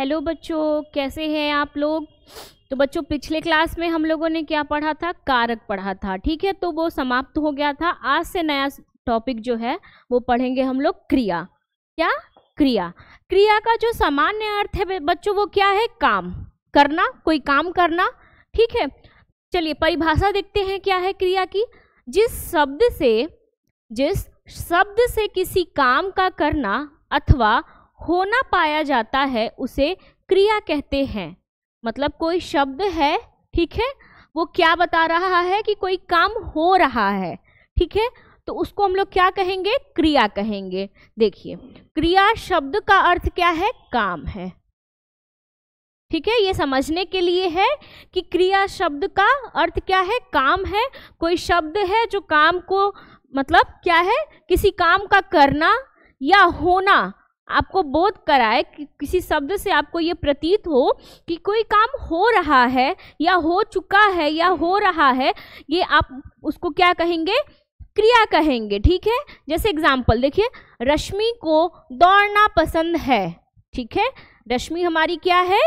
hello बच्चों कैसे हैं आप लोग तो बच्चों पिछले क्लास में हम लोगों ने क्या पढ़ा था कारक पढ़ा था ठीक है तो वो समाप्त हो गया था आज से नया टॉपिक जो है वो पढ़ेंगे हम लोग क्रिया क्या क्रिया क्रिया का जो सामान्य अर्थ है बच्चों वो क्या है काम करना कोई काम करना ठीक है चलिए परिभाषा देखते हैं क्या है क्रिया की जिस शब्द से जिस शब्द से किसी काम का करना अथवा होना पाया जाता है उसे क्रिया कहते हैं मतलब कोई शब्द है ठीक है वो क्या बता रहा है कि कोई काम हो रहा है ठीक है तो उसको हम लोग क्या कहेंगे क्रिया कहेंगे देखिए क्रिया शब्द का अर्थ क्या है काम है ठीक है ये समझने के लिए है कि क्रिया शब्द का अर्थ क्या है काम है कोई शब्द है जो काम को मतलब क्या है किसी काम का करना या होना आपको बोध कराए कि किसी शब्द से आपको ये प्रतीत हो कि कोई काम हो रहा है या हो चुका है या हो रहा है ये आप उसको क्या कहेंगे क्रिया कहेंगे ठीक है जैसे एग्जाम्पल देखिए रश्मि को दौड़ना पसंद है ठीक है रश्मि हमारी क्या है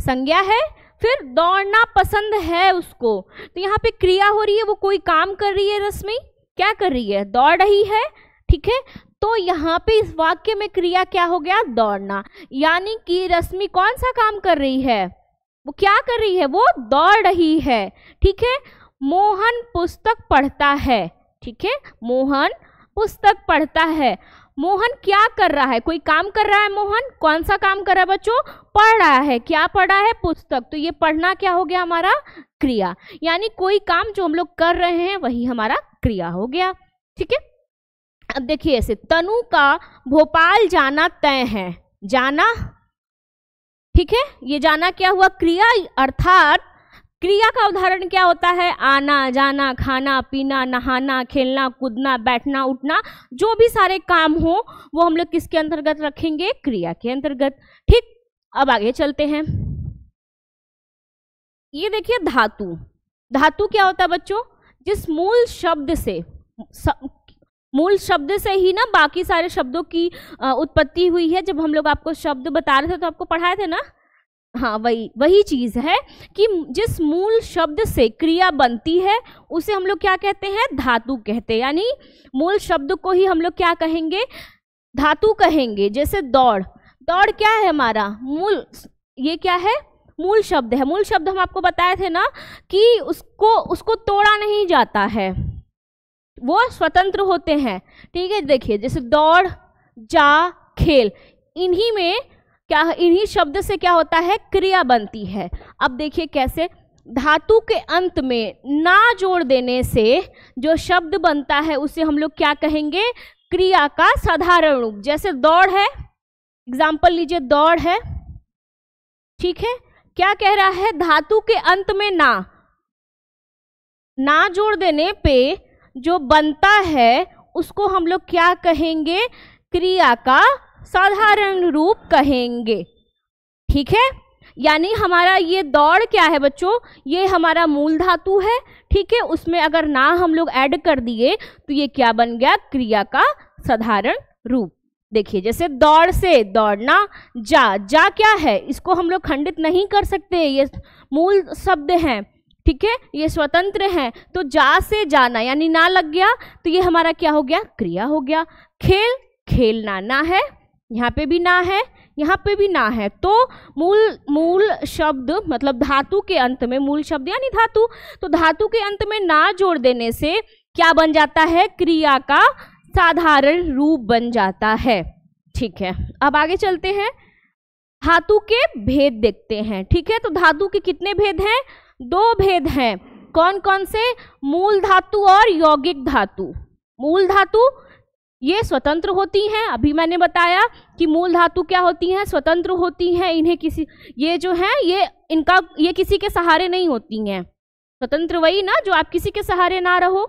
संज्ञा है फिर दौड़ना पसंद है उसको तो यहाँ पे क्रिया हो रही है वो कोई काम कर रही है रश्मि क्या कर रही है दौड़ रही है ठीक है तो यहाँ पे इस वाक्य में क्रिया क्या हो गया दौड़ना यानी कि रश्मि कौन सा काम कर रही है वो क्या कर रही है वो दौड़ रही है ठीक है मोहन पुस्तक पढ़ता है ठीक है मोहन पुस्तक पढ़ता है मोहन क्या कर रहा है कोई काम कर रहा है मोहन कौन सा काम कर रहा है बच्चों पढ़ रहा है क्या पढ़ रहा है पुस्तक तो ये पढ़ना क्या हो गया हमारा क्रिया यानी कोई काम जो हम लोग कर रहे हैं वही हमारा क्रिया हो गया ठीक है देखिए ऐसे तनु का भोपाल जाना तय है जाना ठीक है ये जाना क्या हुआ क्रिया अर्थात क्रिया का उदाहरण क्या होता है आना जाना खाना पीना नहाना खेलना कूदना बैठना उठना जो भी सारे काम हो वो हम लोग किसके अंतर्गत रखेंगे क्रिया के अंतर्गत ठीक अब आगे चलते हैं ये देखिए धातु धातु क्या होता है बच्चों जिस मूल शब्द से मूल शब्द से ही ना बाकी सारे शब्दों की उत्पत्ति हुई है जब हम लोग आपको शब्द बता रहे थे तो आपको पढ़ाए थे ना हाँ वही वही चीज़ है कि जिस मूल शब्द से क्रिया बनती है उसे हम लोग क्या कहते हैं धातु कहते हैं यानी मूल शब्द को ही हम लोग क्या कहेंगे धातु कहेंगे जैसे दौड़ दौड़ क्या है हमारा मूल ये क्या है मूल शब्द है मूल शब्द हम आपको बताए थे ना कि उसको उसको तोड़ा नहीं जाता है वो स्वतंत्र होते हैं ठीक है देखिए जैसे दौड़ जा खेल इन्हीं में क्या इन्हीं शब्द से क्या होता है क्रिया बनती है अब देखिए कैसे धातु के अंत में ना जोड़ देने से जो शब्द बनता है उसे हम लोग क्या कहेंगे क्रिया का साधारण रूप जैसे दौड़ है एग्जाम्पल लीजिए दौड़ है ठीक है क्या कह रहा है धातु के अंत में ना ना जोड़ देने पे जो बनता है उसको हम लोग क्या कहेंगे क्रिया का साधारण रूप कहेंगे ठीक है यानी हमारा ये दौड़ क्या है बच्चों ये हमारा मूल धातु है ठीक है उसमें अगर ना हम लोग ऐड कर दिए तो ये क्या बन गया क्रिया का साधारण रूप देखिए जैसे दौड़ से दौड़ना जा जा क्या है इसको हम लोग खंडित नहीं कर सकते ये मूल शब्द हैं ठीक है ये स्वतंत्र हैं तो जा से जाना यानी ना लग गया तो ये हमारा क्या हो गया क्रिया हो गया खेल खेलना ना है यहाँ पे भी ना है यहाँ पे भी ना है तो मूल मूल शब्द मतलब धातु के अंत में मूल शब्द यानी धातु तो धातु के अंत में ना जोड़ देने से क्या बन जाता है क्रिया का साधारण रूप बन जाता है ठीक है अब आगे चलते हैं धातु के भेद देखते हैं ठीक है तो धातु के कितने भेद हैं दो भेद हैं कौन कौन से मूल धातु और यौगिक धातु मूल धातु ये स्वतंत्र होती हैं अभी मैंने बताया कि मूल धातु क्या होती हैं स्वतंत्र होती हैं इन्हें किसी ये जो हैं ये इनका ये किसी के सहारे नहीं होती हैं स्वतंत्र वही ना जो आप किसी के सहारे ना रहो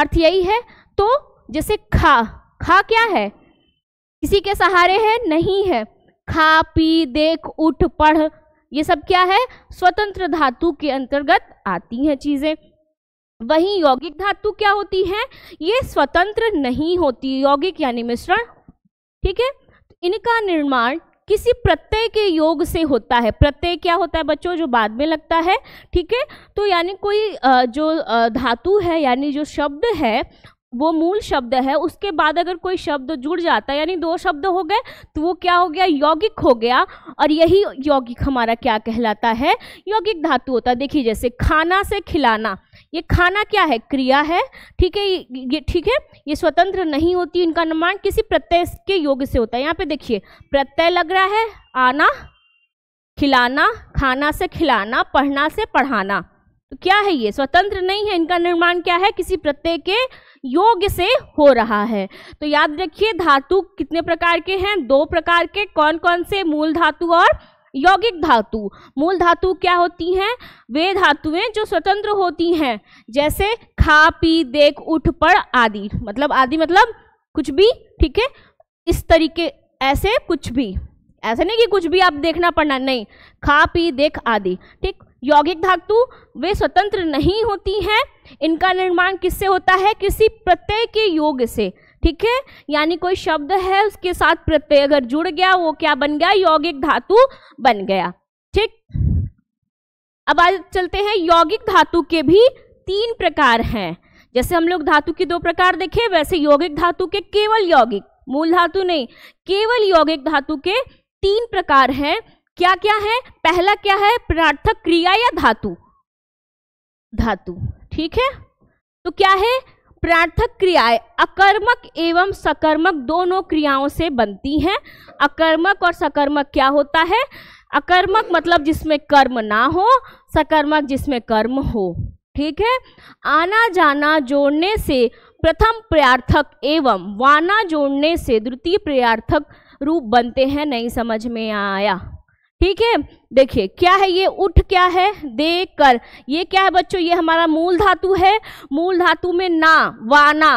अर्थ यही है तो जैसे खा खा क्या है किसी के सहारे है नहीं है खा पी देख उठ पढ़ ये सब क्या है स्वतंत्र धातु के अंतर्गत आती हैं चीज़ें वहीं यौगिक धातु क्या होती है ये स्वतंत्र नहीं होती यौगिक यानी मिश्रण ठीक है इनका निर्माण किसी प्रत्यय के योग से होता है प्रत्यय क्या होता है बच्चों जो बाद में लगता है ठीक है तो यानी कोई जो धातु है यानी जो शब्द है वो मूल शब्द है उसके बाद अगर कोई शब्द जुड़ जाता है यानी दो शब्द हो गए तो वो क्या हो गया यौगिक हो गया और यही यौगिक हमारा क्या कहलाता है यौगिक धातु होता है देखिए जैसे खाना से खिलाना ये खाना क्या है क्रिया है ठीक है ये ठीक है ये स्वतंत्र नहीं होती इनका निर्माण किसी प्रत्यय के योग से होता है यहाँ पे देखिए प्रत्यय लग रहा है आना खिलाना खाना से खिलाना पढ़ना से पढ़ाना तो क्या है ये स्वतंत्र नहीं है इनका निर्माण क्या है किसी प्रत्यय के योग से हो रहा है तो याद रखिए धातु कितने प्रकार के हैं दो प्रकार के कौन कौन से मूल धातु और यौगिक धातु मूल धातु क्या होती हैं वे धातुएं जो स्वतंत्र होती हैं जैसे खा पी देख उठ पड़ आदि मतलब आदि मतलब कुछ भी ठीक है इस तरीके ऐसे कुछ भी ऐसे नहीं कि कुछ भी आप देखना पड़ना नहीं खा पी देख आदि ठीक यौगिक धातु वे स्वतंत्र नहीं होती हैं इनका निर्माण किससे होता है किसी प्रत्यय के योग से ठीक है यानी कोई शब्द है उसके साथ प्रत्यय अगर जुड़ गया वो क्या बन गया यौगिक धातु बन गया ठीक अब आज चलते हैं यौगिक धातु के भी तीन प्रकार हैं जैसे हम लोग धातु के दो प्रकार देखे वैसे यौगिक धातु के केवल यौगिक मूल धातु नहीं केवल यौगिक धातु के तीन प्रकार हैं क्या क्या है पहला क्या है प्रार्थक क्रिया या धातु धातु ठीक है तो क्या है प्रार्थक क्रियाएं अकर्मक एवं सकर्मक दोनों क्रियाओं से बनती हैं अकर्मक और सकर्मक क्या होता है अकर्मक मतलब जिसमें कर्म ना हो सकर्मक जिसमें कर्म हो ठीक है आना जाना जोड़ने से प्रथम प्रार्थक एवं वाना जोड़ने से द्वितीय प्रार्थक रूप बनते हैं नहीं समझ में आया ठीक है देखिए क्या है ये उठ क्या है दे कर ये क्या है बच्चों ये हमारा मूल धातु है मूल धातु में ना वाना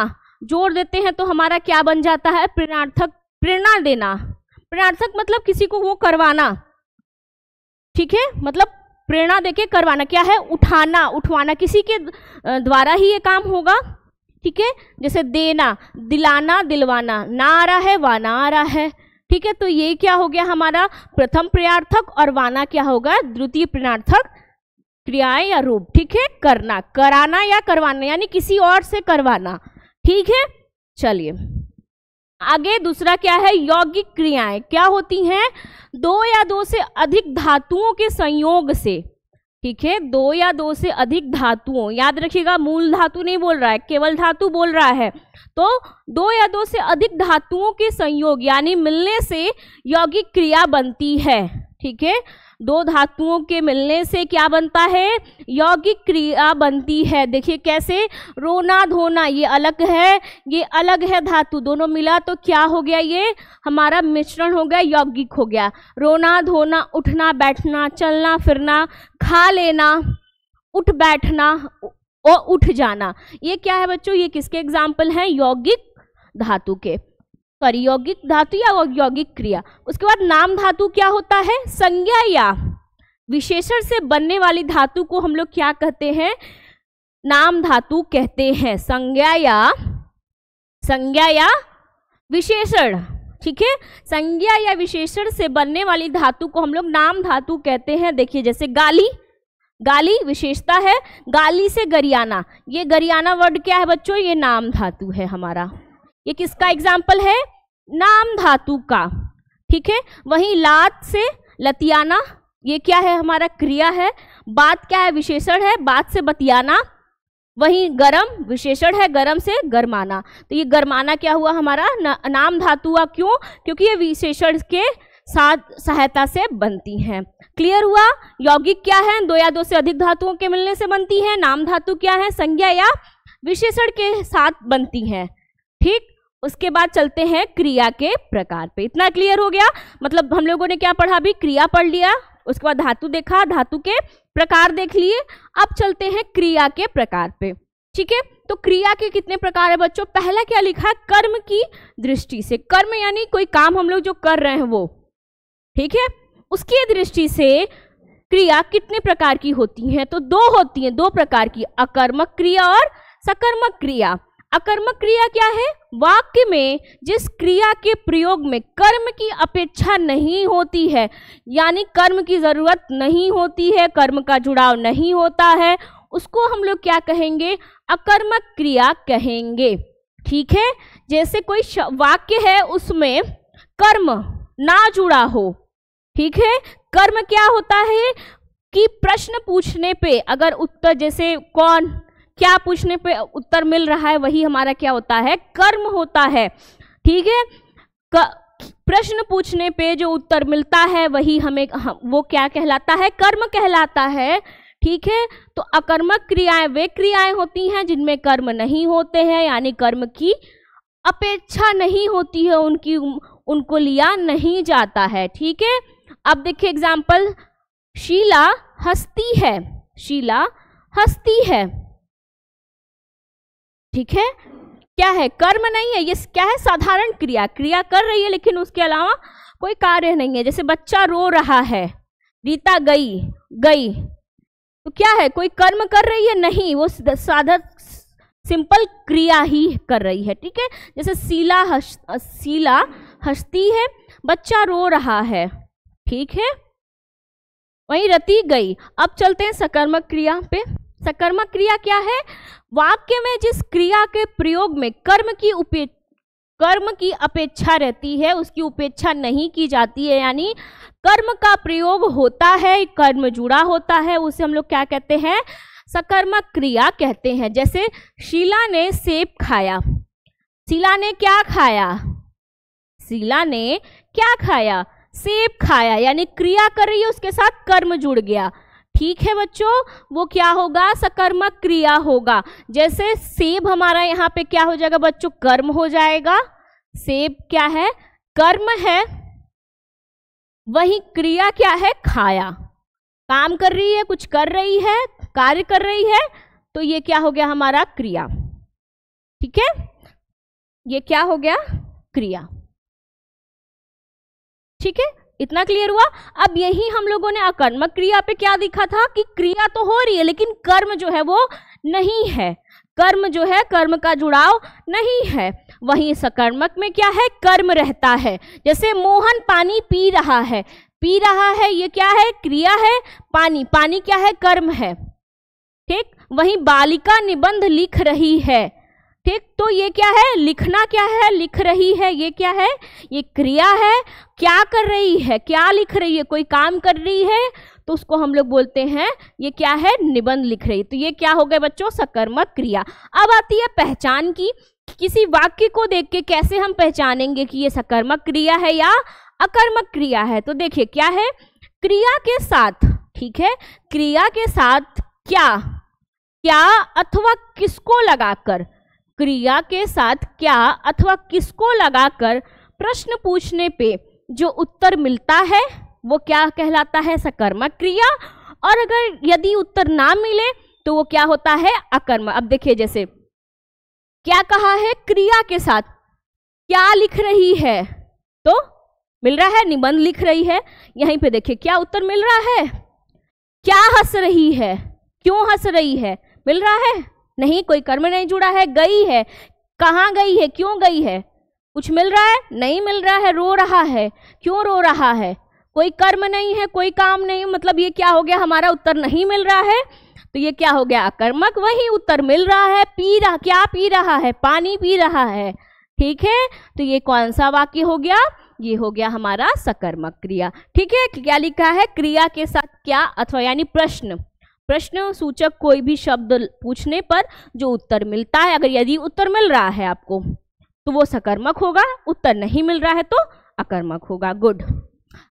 जोड़ देते हैं तो हमारा क्या बन जाता है प्रेरणार्थक प्रेरणा देना प्रेरणार्थक मतलब किसी को वो करवाना ठीक है मतलब प्रेरणा देके करवाना क्या है उठाना उठवाना किसी के द्वारा ही ये काम होगा ठीक है जैसे देना दिलाना दिलवाना ना आ रहा है वाना आ रहा है ठीक है तो ये क्या हो गया हमारा प्रथम प्रयार्थक और वाना क्या होगा द्वितीय प्रणार्थक क्रियाएं या रूप ठीक है करना कराना या करवाना यानी किसी और से करवाना ठीक है चलिए आगे दूसरा क्या है यौगिक क्रियाएं क्या होती हैं दो या दो से अधिक धातुओं के संयोग से ठीक है दो या दो से अधिक धातुओं याद रखिएगा मूल धातु नहीं बोल रहा है केवल धातु बोल रहा है तो दो या दो से अधिक धातुओं के संयोग यानी मिलने से यौगिक क्रिया बनती है ठीक है दो धातुओं के मिलने से क्या बनता है यौगिक क्रिया बनती है देखिए कैसे रोना धोना ये अलग है ये अलग है धातु दोनों मिला तो क्या हो गया ये हमारा मिश्रण हो गया यौगिक हो गया रोना धोना उठना बैठना चलना फिरना खा लेना उठ बैठना और उठ जाना ये क्या है बच्चों ये किसके एग्जाम्पल हैं यौगिक धातु के सॉरी यौगिक धातु या यौगिक क्रिया उसके बाद नाम धातु क्या होता है संज्ञा या विशेषण से बनने वाली धातु को हम लोग क्या कहते हैं नाम धातु कहते हैं संज्ञा या संज्ञा या विशेषण ठीक है संज्ञा या विशेषण से बनने वाली धातु को हम लोग नाम धातु कहते हैं देखिए जैसे गाली गाली विशेषता है गाली से गरियाना ये गरियाना वर्ड क्या है बच्चों ये नाम धातु है हमारा ये किसका एग्जाम्पल है नाम धातु का ठीक है वहीं लात से लतियाना ये क्या है हमारा क्रिया है बात क्या है विशेषण है बात से बतियाना वहीं गरम विशेषण है गरम से गरमाना तो ये गरमाना क्या हुआ हमारा न, नाम धातु हुआ क्यों क्योंकि ये विशेषण के साथ सहायता से बनती हैं क्लियर हुआ यौगिक क्या है दो या दो से अधिक धातुओं के मिलने से बनती है नाम धातु क्या है संज्ञा या विशेषण के साथ बनती है ठीक उसके बाद चलते हैं क्रिया के प्रकार पे इतना क्लियर हो गया मतलब हम लोगों ने क्या पढ़ा भी क्रिया पढ़ लिया उसके बाद धातु देखा धातु के प्रकार देख लिए अब चलते हैं क्रिया के प्रकार पे ठीक है तो क्रिया के कितने प्रकार है बच्चों पहला क्या लिखा है कर्म की दृष्टि से कर्म यानी कोई काम हम लोग जो कर रहे हैं वो ठीक है उसकी दृष्टि से क्रिया कितने प्रकार की होती हैं तो दो होती हैं दो प्रकार की अकर्मक क्रिया और सकर्मक क्रिया अकर्मक क्रिया क्या है वाक्य में जिस क्रिया के प्रयोग में कर्म की अपेक्षा नहीं होती है यानी कर्म की ज़रूरत नहीं होती है कर्म का जुड़ाव नहीं होता है उसको हम लोग क्या कहेंगे अकर्मक क्रिया कहेंगे ठीक है जैसे कोई वाक्य है उसमें कर्म ना जुड़ा हो ठीक है कर्म क्या होता है कि प्रश्न पूछने पे अगर उत्तर जैसे कौन क्या पूछने पे उत्तर मिल रहा है वही हमारा क्या होता है कर्म होता है ठीक है प्रश्न पूछने पे जो उत्तर मिलता है वही हमें वो क्या कहलाता है कर्म कहलाता है ठीक है तो अकर्मक क्रियाएं वे क्रियाएं होती हैं जिनमें कर्म नहीं होते हैं यानी कर्म की अपेक्षा नहीं होती है उनकी उनको लिया नहीं जाता है ठीक है अब देखिए एग्जाम्पल शीला हस्ती है शीला हस्ती है ठीक है क्या है कर्म नहीं है ये क्या है साधारण क्रिया क्रिया कर रही है लेकिन उसके अलावा कोई कार्य नहीं है जैसे बच्चा रो रहा है रीता गई गई तो क्या है कोई कर्म कर रही है नहीं वो साधक सिंपल क्रिया ही कर रही है ठीक है जैसे शीला हस, हंसती है बच्चा रो रहा है ठीक है वहीं रति गई अब चलते हैं सकर्मक क्रिया पे सकर्मक क्रिया क्या है वाक्य में जिस क्रिया के प्रयोग में कर्म की उपे कर्म की अपेक्षा रहती है उसकी उपेक्षा नहीं की जाती है यानी कर्म का प्रयोग होता है कर्म जुड़ा होता है उसे हम लोग क्या कहते हैं सकर्मक क्रिया कहते हैं जैसे शीला ने सेब खाया शीला ने क्या खाया सुशीला ने क्या खाया सेब खाया यानी क्रिया कर रही है उसके साथ कर्म जुड़ गया ठीक है बच्चों वो क्या होगा सकर्मक क्रिया होगा जैसे सेब हमारा यहाँ पे क्या हो जाएगा बच्चों कर्म हो जाएगा सेब क्या है कर्म है वही क्रिया क्या है खाया काम कर रही है कुछ कर रही है कार्य कर रही है तो ये क्या हो गया हमारा क्रिया ठीक है ये क्या हो गया क्रिया ठीक है इतना क्लियर हुआ अब यही हम लोगों ने अकर्मक क्रिया पे क्या देखा था कि क्रिया तो हो रही है लेकिन कर्म जो है वो नहीं है कर्म जो है कर्म का जुड़ाव नहीं है वहीं सकर्मक में क्या है कर्म रहता है जैसे मोहन पानी पी रहा है पी रहा है ये क्या है क्रिया है पानी पानी क्या है कर्म है ठीक वहीं बालिका निबंध लिख रही है ठीक तो ये क्या है लिखना क्या है लिख रही है ये क्या है ये क्रिया है क्या कर रही है क्या लिख रही है कोई काम कर रही है तो उसको हम लोग बोलते हैं ये क्या है निबंध लिख रही तो ये क्या हो गए बच्चों सकर्मक क्रिया अब आती है पहचान की किसी वाक्य को देख के कैसे हम पहचानेंगे कि ये सकर्मक क्रिया है या अकर्मक क्रिया है तो देखिए क्या है क्रिया के साथ ठीक है क्रिया के साथ क्या क्या अथवा किसको लगाकर क्रिया के साथ क्या अथवा किसको लगाकर प्रश्न पूछने पे जो उत्तर मिलता है वो क्या कहलाता है सकर्मक क्रिया और अगर यदि उत्तर ना मिले तो वो क्या होता है अकर्म अब देखिए जैसे क्या कहा है क्रिया के साथ क्या लिख रही है तो मिल रहा है निबंध लिख रही है यहीं पे देखिए क्या उत्तर मिल रहा है क्या हंस रही है क्यों हंस रही है मिल रहा है नहीं कोई कर्म नहीं जुड़ा है गई है कहाँ गई है क्यों गई है कुछ मिल रहा है नहीं मिल रहा है रो रहा है क्यों रो रहा है कोई कर्म नहीं है कोई काम नहीं मतलब ये क्या हो गया हमारा उत्तर नहीं मिल रहा है तो ये क्या हो गया अकर्मक वही उत्तर मिल रहा है पी रहा क्या पी रहा है पानी पी रहा है ठीक है तो ये कौन सा वाक्य हो गया ये हो गया हमारा सकर्मक क्रिया ठीक है क्या लिखा है क्रिया के साथ क्या अथवा यानी प्रश्न प्रश्न सूचक कोई भी शब्द पूछने पर जो उत्तर मिलता है अगर यदि उत्तर मिल रहा है आपको तो वो सकर्मक होगा उत्तर नहीं मिल रहा है तो अकर्मक होगा गुड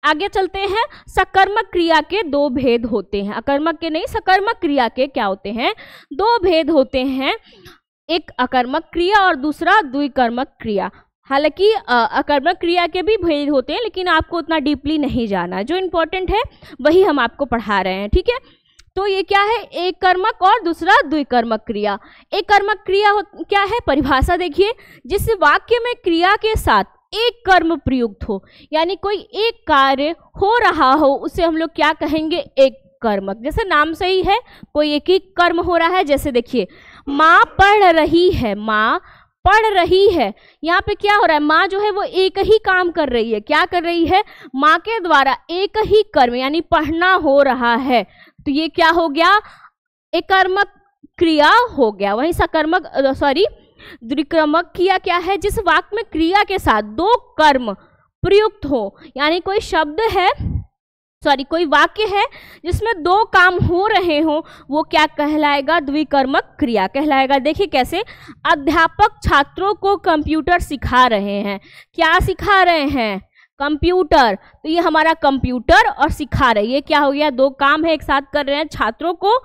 आगे चलते हैं सकर्मक क्रिया के दो भेद होते हैं अकर्मक के नहीं सकर्मक क्रिया के क्या होते हैं दो भेद होते हैं एक अकर्मक क्रिया और दूसरा द्विकर्मक क्रिया हालांकि अकर्मक क्रिया के भी भेद होते हैं लेकिन आपको उतना डीपली नहीं जाना जो इम्पोर्टेंट है वही हम आपको पढ़ा रहे हैं ठीक है तो ये क्या है एक कर्मक और दूसरा द्विकर्मक क्रिया एक कर्मक क्रिया क्या है परिभाषा देखिए जिस वाक्य में क्रिया के साथ एक कर्म प्रयुक्त हो यानी कोई एक कार्य हो रहा हो उसे हम लोग क्या कहेंगे एक कर्मक जैसे नाम से ही है कोई एक ही कर्म हो रहा है जैसे देखिए माँ पढ़ रही है माँ पढ़ रही है यहाँ पे क्या हो रहा है माँ जो है वो एक ही काम कर रही है क्या कर रही है माँ के द्वारा एक ही कर्म यानी पढ़ना हो रहा है तो ये क्या हो गया एक कर्मक क्रिया हो गया वहीं सकर्मक सॉरी द्विक्रमक क्रिया क्या है जिस वाक्य में क्रिया के साथ दो कर्म प्रयुक्त हो यानी कोई शब्द है सॉरी कोई वाक्य है जिसमें दो काम हो रहे हों वो क्या कहलाएगा द्विकर्मक क्रिया कहलाएगा देखिए कैसे अध्यापक छात्रों को कंप्यूटर सिखा रहे हैं क्या सिखा रहे हैं कंप्यूटर तो ये हमारा कंप्यूटर और सिखा रहे ये क्या हो गया दो काम है एक साथ कर रहे हैं छात्रों को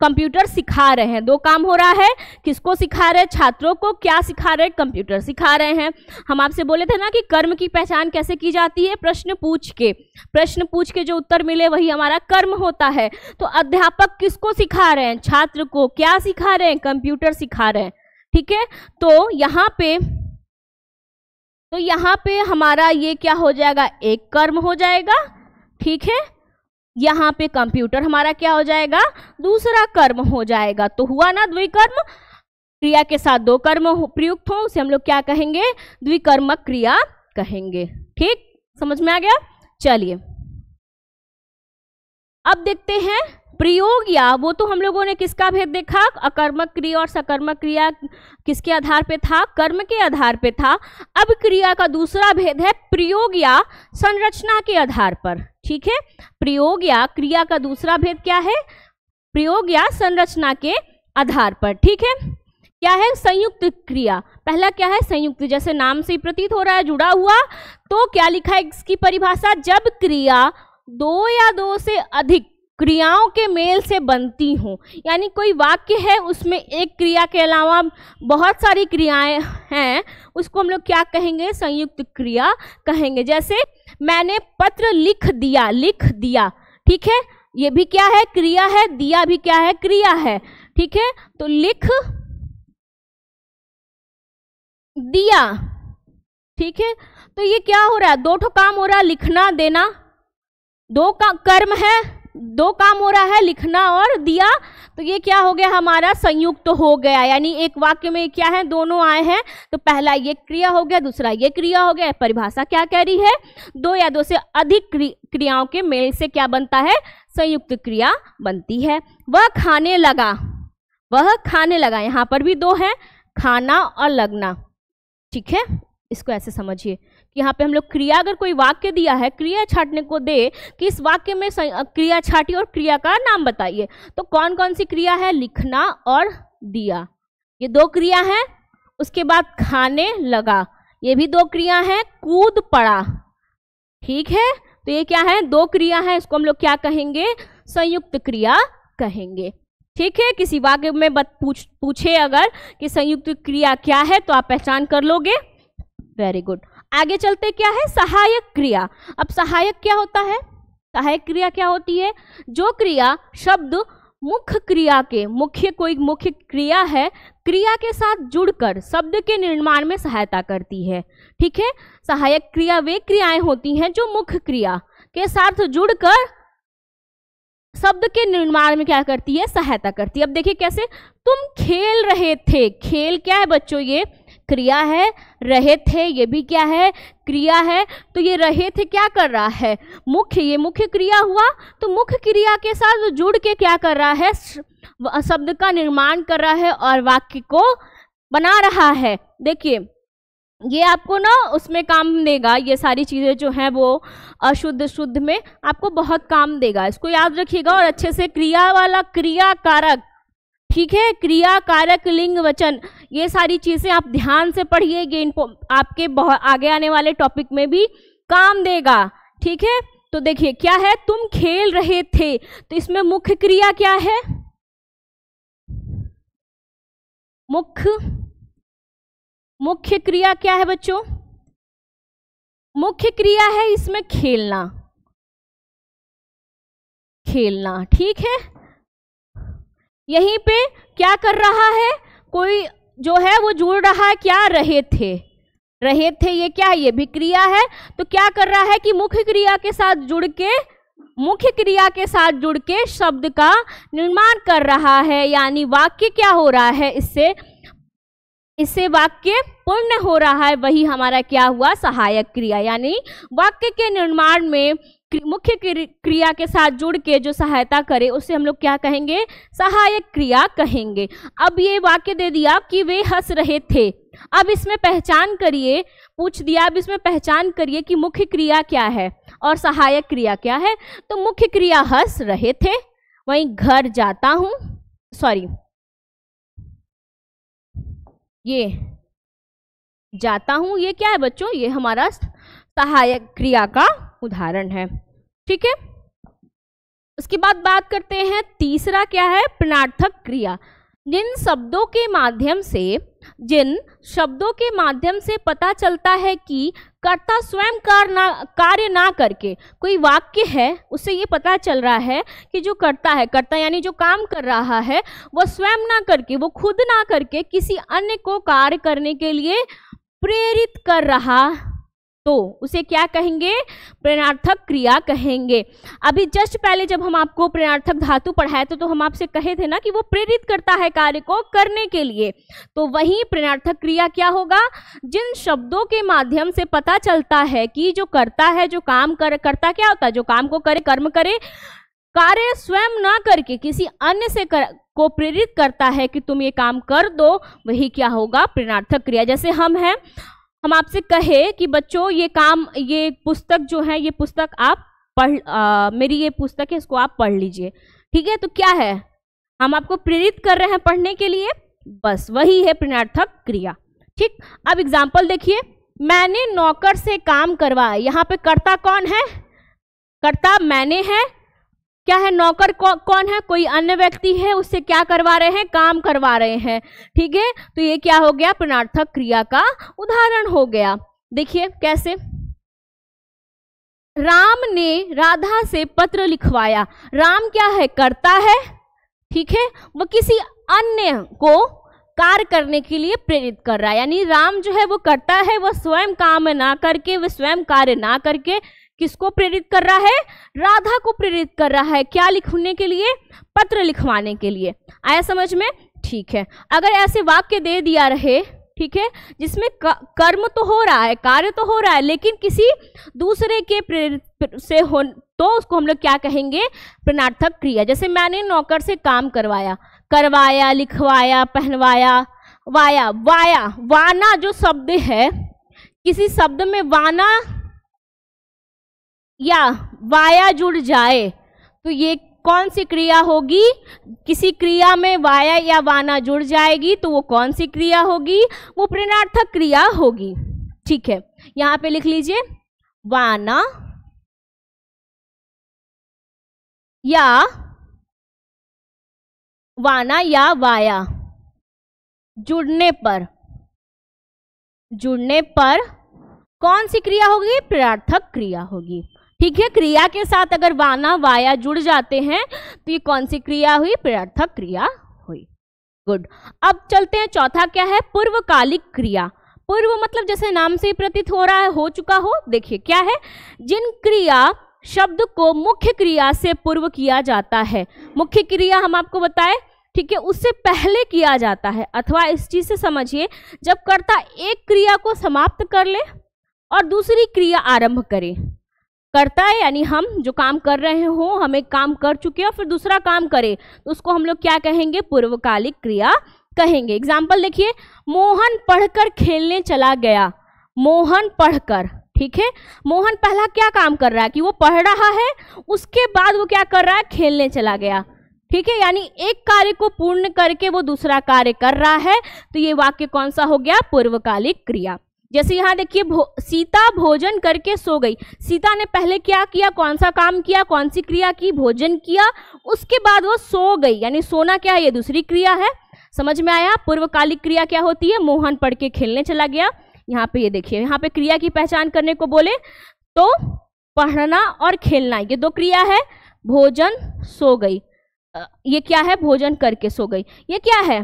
कंप्यूटर सिखा रहे हैं दो काम हो रहा है किसको सिखा रहे हैं छात्रों को क्या सिखा रहे हैं कंप्यूटर सिखा रहे हैं हम आपसे बोले थे ना कि कर्म की पहचान कैसे की जाती है प्रश्न पूछ के प्रश्न पूछ के जो उत्तर मिले वही हमारा कर्म होता है तो अध्यापक किसको सिखा रहे हैं छात्र को क्या सिखा रहे हैं कंप्यूटर सिखा रहे हैं ठीक है तो यहाँ पे तो यहाँ पे हमारा ये क्या हो जाएगा एक कर्म हो जाएगा ठीक है यहाँ पे कंप्यूटर हमारा क्या हो जाएगा दूसरा कर्म हो जाएगा तो हुआ ना द्विकर्म क्रिया के साथ दो कर्म प्रयुक्त हो उसे हम लोग क्या कहेंगे द्विकर्मक क्रिया कहेंगे ठीक समझ में आ गया चलिए अब देखते हैं प्रयोग या वो तो हम लोगों ने किसका भेद देखा अकर्मक क्रिया और सकर्मक क्रिया किसके आधार पे था कर्म के आधार पे था अब क्रिया का दूसरा भेद है प्रयोग या संरचना के आधार पर ठीक है प्रयोग या क्रिया का दूसरा भेद क्या है प्रयोग या संरचना के आधार पर ठीक है क्या है संयुक्त क्रिया पहला क्या है संयुक्त जैसे नाम से ही प्रतीत हो रहा है जुड़ा हुआ तो क्या लिखा है इसकी परिभाषा जब क्रिया दो या दो से अधिक क्रियाओं के मेल से बनती हूँ यानी कोई वाक्य है उसमें एक क्रिया के अलावा बहुत सारी क्रियाएं हैं उसको हम लोग क्या कहेंगे संयुक्त क्रिया कहेंगे जैसे मैंने पत्र लिख दिया लिख दिया ठीक है ये भी क्या है क्रिया है दिया भी क्या है क्रिया है ठीक है तो लिख दिया ठीक है तो ये क्या हो रहा है दो ठो काम हो रहा है लिखना देना दो का कर्म है दो काम हो रहा है लिखना और दिया तो ये क्या हो गया हमारा संयुक्त तो हो गया यानी एक वाक्य में क्या है दोनों आए हैं तो पहला ये क्रिया हो गया दूसरा ये क्रिया हो गया परिभाषा क्या कह रही है दो या दो से अधिक क्रियाओं के मेल से क्या बनता है संयुक्त क्रिया बनती है वह खाने लगा वह खाने लगा यहाँ पर भी दो है खाना और लगना ठीक है इसको ऐसे समझिए यहाँ पे हम लोग क्रिया अगर कोई वाक्य दिया है क्रिया छाटने को दे कि इस वाक्य में क्रिया छाटी और क्रिया का नाम बताइए तो कौन कौन सी क्रिया है लिखना और दिया ये दो क्रिया है उसके बाद खाने लगा ये भी दो क्रिया है कूद पड़ा ठीक है तो ये क्या है दो क्रिया है इसको हम लोग क्या कहेंगे संयुक्त क्रिया कहेंगे ठीक है किसी वाक्य में बत पूछ पूछे अगर कि संयुक्त क्रिया क्या है तो आप पहचान कर लोगे वेरी गुड आगे चलते क्या है सहायक क्रिया अब सहायक क्या होता है सहायक क्रिया क्या होती है जो क्रिया शब्द मुख्य क्रिया के मुख्य कोई मुख्य क्रिया है क्रिया के साथ जुड़कर शब्द के निर्माण में सहायता करती है ठीक है सहायक क्रिया वे क्रियाएं होती हैं जो मुख्य क्रिया के साथ जुड़कर शब्द के निर्माण में क्या करती है सहायता करती है अब देखिए कैसे तुम खेल रहे थे खेल क्या है बच्चों ये क्रिया है रहे थे ये भी क्या है क्रिया है तो ये रहे थे क्या कर रहा है मुख्य ये मुख्य क्रिया हुआ तो मुख्य क्रिया के साथ जुड़ के क्या कर रहा है शब्द का निर्माण कर रहा है और वाक्य को बना रहा है देखिए ये आपको ना उसमें काम देगा ये सारी चीज़ें जो हैं वो अशुद्ध शुद्ध में आपको बहुत काम देगा इसको याद रखिएगा और अच्छे से क्रिया वाला क्रिया कारक ठीक है क्रिया कारक लिंग वचन ये सारी चीज़ें आप ध्यान से पढ़िए ये आपके बहुत आगे आने वाले टॉपिक में भी काम देगा ठीक है तो देखिए क्या है तुम खेल रहे थे तो इसमें मुख्य क्रिया क्या है मुख्य मुख्य क्रिया क्या है बच्चों मुख्य क्रिया है इसमें खेलना खेलना ठीक है यहीं पे क्या कर रहा है कोई जो है वो जुड़ रहा है क्या रहे थे रहे थे ये क्या है ये भी क्रिया है तो क्या कर रहा है कि मुख्य क्रिया के साथ जुड़ के मुख्य क्रिया के साथ जुड़ के शब्द का निर्माण कर रहा है यानी वाक्य क्या हो रहा है इससे इससे वाक्य पूर्ण हो रहा है वही हमारा क्या हुआ सहायक क्रिया यानी वाक्य के निर्माण में मुख्य क्रिया के साथ जुड़ के जो सहायता करे उसे हम लोग क्या कहेंगे सहायक क्रिया कहेंगे अब ये वाक्य दे दिया कि वे हंस रहे थे अब इसमें पहचान करिए पूछ दिया अब इसमें पहचान करिए कि मुख्य क्रिया क्या है और सहायक क्रिया क्या है तो मुख्य क्रिया हंस रहे थे वहीं घर जाता हूं सॉरी ये जाता हूं ये क्या है बच्चों ये हमारा सहायक क्रिया का उदाहरण है ठीक है उसके बाद बात करते हैं तीसरा क्या है प्रणार्थक क्रिया जिन शब्दों के माध्यम से जिन शब्दों के माध्यम से पता चलता है कि कर्ता स्वयं कार ना कार्य ना करके कोई वाक्य है उससे ये पता चल रहा है कि जो करता है कर्ता यानी जो काम कर रहा है वो स्वयं ना करके वो खुद ना करके किसी अन्य को कार्य करने के लिए प्रेरित कर रहा तो उसे क्या कहेंगे प्रेरणार्थक क्रिया कहेंगे अभी जस्ट पहले जब हम आपको प्रेरणार्थक धातु पढ़ाए थे तो हम आपसे कहे थे ना कि वो प्रेरित करता है कार्य को करने के लिए तो वही प्रेरणार्थक क्रिया क्या होगा जिन शब्दों के माध्यम से पता चलता है कि जो करता है जो काम कर करता क्या होता है जो काम को करे कर्म करे कार्य स्वयं ना करके किसी अन्य से कर, को प्रेरित करता है कि तुम ये काम कर दो वही क्या होगा प्रेरणार्थक क्रिया जैसे हम हैं हम आपसे कहे कि बच्चों ये काम ये पुस्तक जो है ये पुस्तक आप पढ़ आ, मेरी ये पुस्तक है इसको आप पढ़ लीजिए ठीक है तो क्या है हम आपको प्रेरित कर रहे हैं पढ़ने के लिए बस वही है प्रेरणार्थक क्रिया ठीक अब एग्जाम्पल देखिए मैंने नौकर से काम करवाया यहाँ पे कर्ता कौन है कर्ता मैंने है क्या है नौकर कौ, कौन है कोई अन्य व्यक्ति है उससे क्या करवा रहे हैं काम करवा रहे हैं ठीक है तो ये क्या हो गया प्रणार्थक क्रिया का उदाहरण हो गया देखिए कैसे राम ने राधा से पत्र लिखवाया राम क्या है करता है ठीक है वो किसी अन्य को कार्य करने के लिए प्रेरित कर रहा है यानी राम जो है वो करता है वो स्वयं काम ना करके वो स्वयं कार्य ना करके किसको प्रेरित कर रहा है राधा को प्रेरित कर रहा है क्या लिखने के लिए पत्र लिखवाने के लिए आया समझ में ठीक है अगर ऐसे वाक्य दे दिया रहे ठीक है जिसमें कर्म तो हो रहा है कार्य तो हो रहा है लेकिन किसी दूसरे के प्रेरित से हो तो उसको हम लोग क्या कहेंगे प्रणार्थक क्रिया जैसे मैंने नौकर से काम करवाया करवाया लिखवाया पहनवाया वाया वाया वाना जो शब्द है किसी शब्द में वाना या वाया जुड़ जाए तो ये कौन सी क्रिया होगी किसी क्रिया में वाया या वाना जुड़ जाएगी तो वो कौन सी क्रिया होगी वो प्रेरणार्थक क्रिया होगी ठीक है यहाँ पे लिख लीजिए वाना या वाना या वाया जुड़ने पर जुड़ने पर कौन सी क्रिया होगी प्रार्थक क्रिया होगी ठीक है क्रिया के साथ अगर वाना वाया जुड़ जाते हैं तो ये कौन सी क्रिया हुई प्रार्थक क्रिया हुई गुड अब चलते हैं चौथा क्या है पूर्वकालिक क्रिया पूर्व मतलब जैसे नाम से प्रतीत हो रहा है हो चुका हो देखिए क्या है जिन क्रिया शब्द को मुख्य क्रिया से पूर्व किया जाता है मुख्य क्रिया हम आपको बताएं ठीक है उससे पहले किया जाता है अथवा इस चीज से समझिए जब कर्ता एक क्रिया को समाप्त कर ले और दूसरी क्रिया आरंभ करे करता है यानी हम जो काम कर रहे हो हम एक काम कर चुके हैं फिर दूसरा काम करे तो उसको हम लोग क्या कहेंगे पूर्वकालिक क्रिया कहेंगे एग्जाम्पल देखिए मोहन पढ़कर खेलने चला गया मोहन पढ़कर ठीक है मोहन पहला क्या काम कर रहा है कि वो पढ़ रहा है उसके बाद वो क्या कर रहा है खेलने चला गया ठीक है यानी एक कार्य को पूर्ण करके वो दूसरा कार्य कर रहा है तो ये वाक्य कौन सा हो गया पूर्वकालिक क्रिया जैसे यहाँ देखिए भो, सीता भोजन करके सो गई सीता ने पहले क्या किया कौन सा काम किया कौन सी क्रिया की भोजन किया उसके बाद वो सो गई यानी सोना क्या है ये दूसरी क्रिया है समझ में आया पूर्वकालिक क्रिया क्या होती है मोहन पढ़ के खेलने चला गया यहाँ पे ये देखिए यहाँ पे क्रिया की पहचान करने को बोले तो पढ़ना और खेलना ये दो क्रिया है भोजन सो गई ये क्या है भोजन करके सो गई ये क्या है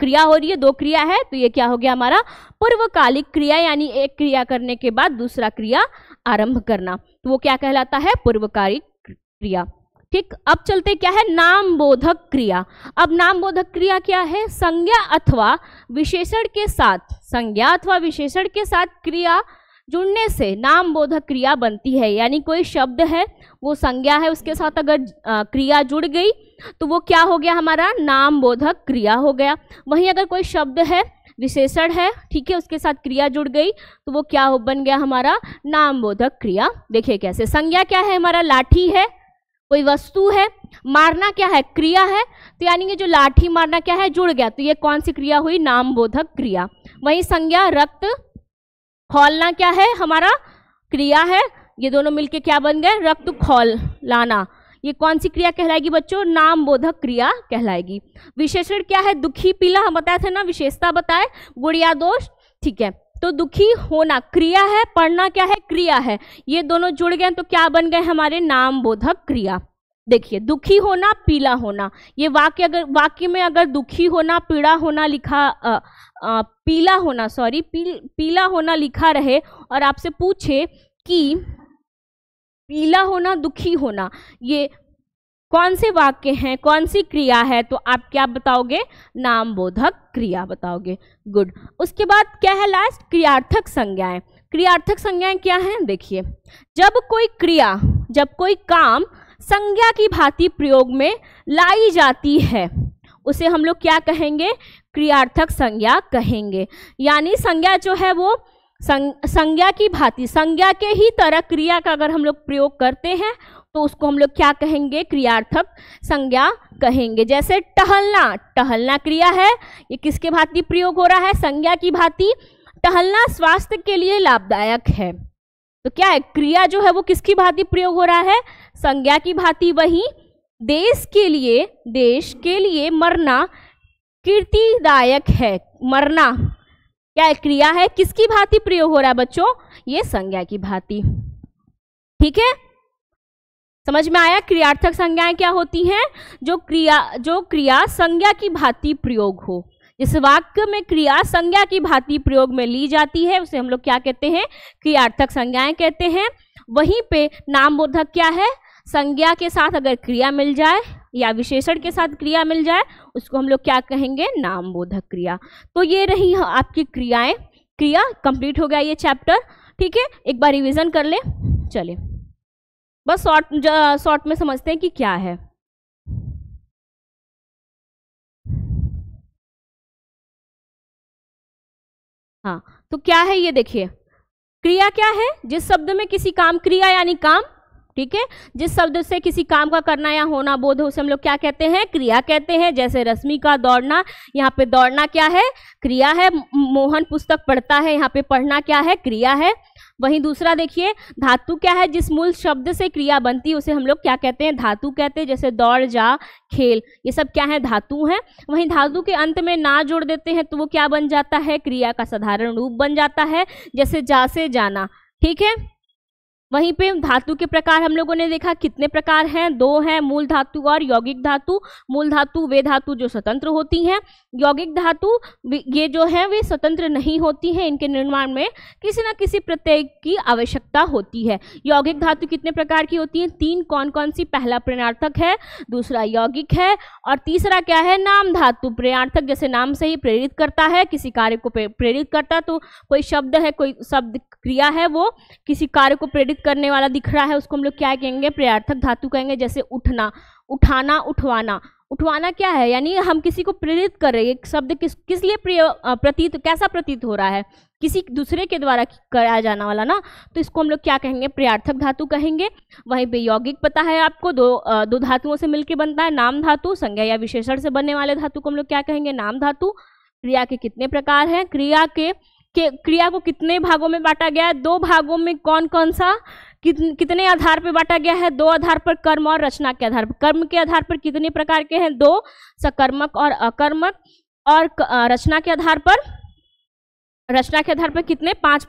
क्रिया हो रही है दो क्रिया है तो ये क्या हो गया हमारा पूर्वकालिक क्रिया यानी एक क्रिया करने के बाद दूसरा क्रिया आरंभ करना तो वो क्या कहलाता है पूर्वकालिक क्रिया ठीक अब चलते क्या है नाम बोधक क्रिया अब नाम बोधक क्रिया क्या है संज्ञा अथवा विशेषण के साथ संज्ञा अथवा विशेषण के साथ क्रिया जुड़ने से नाम बोधक क्रिया बनती है यानी कोई शब्द है वो संज्ञा है उसके साथ अगर क्रिया जुड़ गई तो वो क्या हो गया हमारा नाम बोधक क्रिया हो गया वहीं अगर कोई शब्द है विशेषण है ठीक है उसके साथ क्रिया जुड़ गई तो वो क्या हो बन गया हमारा नाम बोधक क्रिया देखिए कैसे संज्ञा क्या है हमारा लाठी है कोई वस्तु है मारना क्या है क्रिया है तो यानी कि जो लाठी मारना क्या है जुड़ गया तो ये कौन सी क्रिया हुई नाम बोधक क्रिया वहीं संज्ञा रक्त खोलना क्या है हमारा क्रिया है ये दोनों मिलके क्या बन गए रक्त खोल लाना ये कौन सी क्रिया कहलाएगी बच्चों नाम बोधक क्रिया कहलाएगी विशेषण क्या है दुखी पीला हम बताए थे ना विशेषता बताए गुड़िया दोष ठीक है तो दुखी होना क्रिया है पढ़ना क्या है क्रिया है ये दोनों जुड़ गए तो क्या बन गए हमारे नाम बोधक क्रिया देखिए दुखी होना पीला होना ये वाक्य अगर वाक्य में अगर दुखी होना पीड़ा होना लिखा आ, आ, पीला होना सॉरी पी, पीला होना लिखा रहे और आपसे पूछे कि पीला होना दुखी होना ये कौन से वाक्य हैं कौन सी क्रिया है तो आप क्या बताओगे नाम बोधक क्रिया बताओगे गुड उसके बाद क्या है लास्ट क्रियार्थक संज्ञाएं क्रियार्थक संज्ञाएं क्या हैं देखिए जब कोई क्रिया जब कोई काम संज्ञा की भांति प्रयोग में लाई जाती है उसे हम लोग क्या कहेंगे क्रियार्थक संज्ञा कहेंगे यानी संज्ञा जो है वो संज्ञा की भांति संज्ञा के ही तरह क्रिया का अगर हम लोग प्रयोग करते हैं तो उसको हम लोग क्या कहेंगे क्रियार्थक संज्ञा कहेंगे जैसे टहलना टहलना क्रिया है ये किसके भांति प्रयोग हो रहा है संज्ञा की भांति टहलना स्वास्थ्य के लिए लाभदायक है तो क्या है क्रिया जो है वो किसकी भांति प्रयोग हो रहा है संज्ञा की भांति वही देश के लिए देश के लिए मरना कीर्तिदायक है मरना क्या है क्रिया है किसकी भांति प्रयोग हो रहा है बच्चों ये संज्ञा की भांति ठीक है समझ में आया क्रियार्थक संज्ञाएं क्या होती हैं जो क्रिया जो क्रिया संज्ञा की भांति प्रयोग हो इस वाक्य में क्रिया संज्ञा की भांति प्रयोग में ली जाती है उसे हम लोग क्या कहते हैं क्रियार्थक संज्ञाएं कहते हैं वहीं पे नाम बोधक क्या है संज्ञा के साथ अगर क्रिया मिल जाए या विशेषण के साथ क्रिया मिल जाए उसको हम लोग क्या कहेंगे नाम बोधक क्रिया तो ये रही आपकी क्रियाएं क्रिया कंप्लीट हो गया ये चैप्टर ठीक है एक बार रिविजन कर ले चले बस शॉर्ट शॉर्ट में समझते हैं कि क्या है हाँ तो क्या है ये देखिए क्रिया क्या है जिस शब्द में किसी काम क्रिया यानी काम ठीक है जिस शब्द से किसी काम का करना या होना बोध हो उसे हम लोग क्या कहते हैं क्रिया कहते हैं जैसे रश्मि का दौड़ना यहाँ पे दौड़ना क्या है क्रिया है मोहन पुस्तक पढ़ता है यहाँ पे पढ़ना क्या है क्रिया है वहीं दूसरा देखिए धातु क्या है जिस मूल शब्द से क्रिया बनती है उसे हम लोग क्या कहते हैं धातु कहते हैं जैसे दौड़ जा खेल ये सब क्या है धातु है वहीं धातु के अंत में ना जोड़ देते हैं तो वो क्या बन जाता है क्रिया का साधारण रूप बन जाता है जैसे जा से जाना ठीक है वहीं पे धातु के प्रकार हम लोगों ने देखा कितने प्रकार हैं दो हैं मूल धातु और यौगिक धातु मूल धातु वे धातु जो स्वतंत्र होती हैं यौगिक धातु ये जो हैं वे स्वतंत्र नहीं होती हैं इनके निर्माण में किसी ना किसी प्रत्यय की आवश्यकता होती है यौगिक धातु कितने प्रकार की होती हैं तीन कौन कौन सी पहला प्रणार्थक है दूसरा यौगिक है और तीसरा क्या है नाम धातु प्रणार्थक जैसे नाम से ही प्रेरित करता है किसी कार्य को प्रेरित करता तो कोई शब्द है कोई शब्द क्रिया है वो किसी कार्य को प्रेरित हेल्प करने वाला दिख रहा है उसको हम लोग क्या कहेंगे प्रयार्थक धातु कहेंगे जैसे उठना उठाना उठवाना उठवाना क्या है यानी हम किसी को प्रेरित कर रहे हैं शब्द किस किस लिए प्रिय प्रतीत कैसा प्रतीत हो रहा है किसी दूसरे के द्वारा कराया जाना वाला ना तो इसको हम लोग क्या कहेंगे प्रयार्थक धातु कहेंगे वहीं पे यौगिक पता है आपको दो दो धातुओं से मिलकर बनता है नाम धातु संज्ञा या विशेषण से बनने वाले धातु को हम लोग क्या कहेंगे नाम धातु क्रिया के कितने प्रकार हैं क्रिया के क्रिया को कितने भागों में बांटा गया है दो भागों में कौन कौन सा कितने आधार पर बांटा गया है दो आधार पर कर्म और रचना के आधार पर कर्म के आधार पर कितने प्रकार के हैं दो सकर्मक और अकर्मक और रचना के आधार पर रचना के आधार पर कितने पांच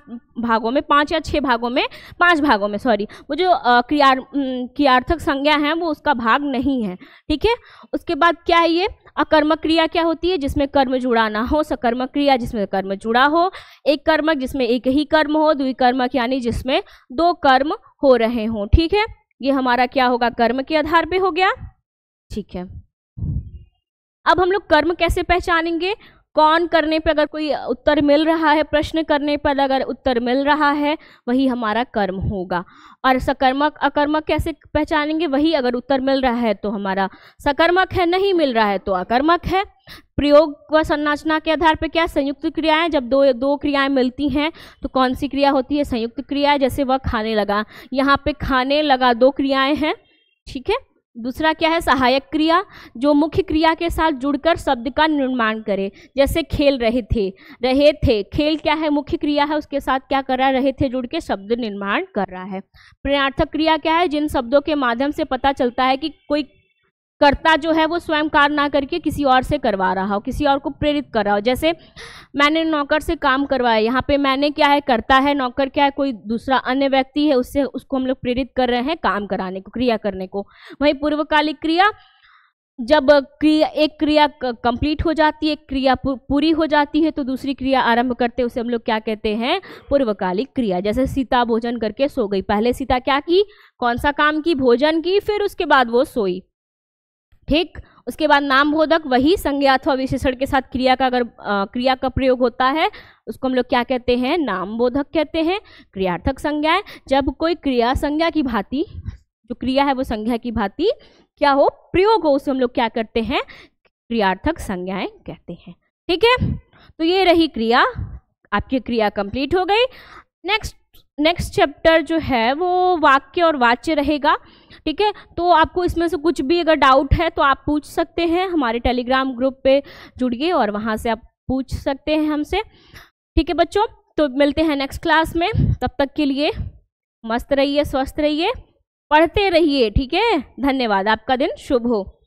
भागों में पांच या छह भागों में पांच भागों में सॉरी वो जो क्रिया क्रियार्थक संज्ञा है वो उसका भाग नहीं है ठीक है उसके बाद क्या है ये अकर्मक क्रिया क्या होती है जिसमें कर्म जुड़ा ना हो सकर्मक क्रिया जिसमें कर्म जुड़ा हो एक कर्मक जिसमें एक ही कर्म हो द्विकर्मक यानी जिसमें दो कर्म हो रहे हों ठीक है ये हमारा क्या होगा कर्म के आधार पे हो गया ठीक है अब हम लोग कर्म कैसे पहचानेंगे कौन करने पर अगर कोई उत्तर मिल रहा है प्रश्न करने पर अगर उत्तर मिल रहा है वही हमारा कर्म होगा और सकर्मक अकर्मक कैसे पहचानेंगे वही अगर उत्तर मिल रहा है तो हमारा सकर्मक है नहीं मिल रहा है तो अकर्मक है प्रयोग व संरचना के आधार पर क्या संयुक्त क्रियाएं जब दो दो क्रियाएं मिलती हैं तो कौन सी क्रिया होती है संयुक्त क्रिया जैसे वह खाने लगा यहाँ पे खाने लगा दो क्रियाएं हैं ठीक है दूसरा क्या है सहायक क्रिया जो मुख्य क्रिया के साथ जुड़कर शब्द का निर्माण करे जैसे खेल रहे थे रहे थे खेल क्या है मुख्य क्रिया है उसके साथ क्या कर रहा है रहे थे जुड़ के शब्द निर्माण कर रहा है प्रणार्थक क्रिया क्या है जिन शब्दों के माध्यम से पता चलता है कि कोई कर्ता जो है वो स्वयं कार्य ना करके किसी और से करवा रहा हो किसी और को प्रेरित कर रहा हो जैसे मैंने नौकर से काम करवाया यहाँ पे मैंने क्या है करता है नौकर क्या है कोई दूसरा अन्य व्यक्ति है उससे उसको हम लोग प्रेरित कर रहे हैं काम कराने को क्रिया करने को वही पूर्वकालिक क्रिया जब क्रिया एक क्रिया कंप्लीट हो जाती है एक क्रिया पूरी हो जाती है तो दूसरी क्रिया आरंभ करते उसे हम लोग क्या कहते हैं पूर्वकालिक क्रिया जैसे सीता भोजन करके सो गई पहले सीता क्या की कौन सा काम की भोजन की फिर उसके बाद वो सोई ठीक उसके बाद नाम बोधक वही संज्ञा अथवा विशेषण के साथ क्रिया का अगर क्रिया का प्रयोग होता है उसको हम लोग क्या कहते हैं नाम बोधक कहते हैं क्रियार्थक संज्ञाएं जब कोई क्रिया संज्ञा की भांति जो क्रिया है वो संज्ञा की भांति क्या हो प्रयोग हो उसे हम लोग क्या करते हैं क्रियार्थक संज्ञाएं कहते हैं ठीक है तो ये रही क्रिया आपकी क्रिया कंप्लीट हो गई नेक्स्ट नेक्स्ट चैप्टर जो है वो वाक्य और वाच्य रहेगा ठीक है तो आपको इसमें से कुछ भी अगर डाउट है तो आप पूछ सकते हैं हमारे टेलीग्राम ग्रुप पे जुड़िए और वहाँ से आप पूछ सकते हैं हमसे ठीक है बच्चों तो मिलते हैं नेक्स्ट क्लास में तब तक के लिए मस्त रहिए स्वस्थ रहिए पढ़ते रहिए ठीक है धन्यवाद आपका दिन शुभ हो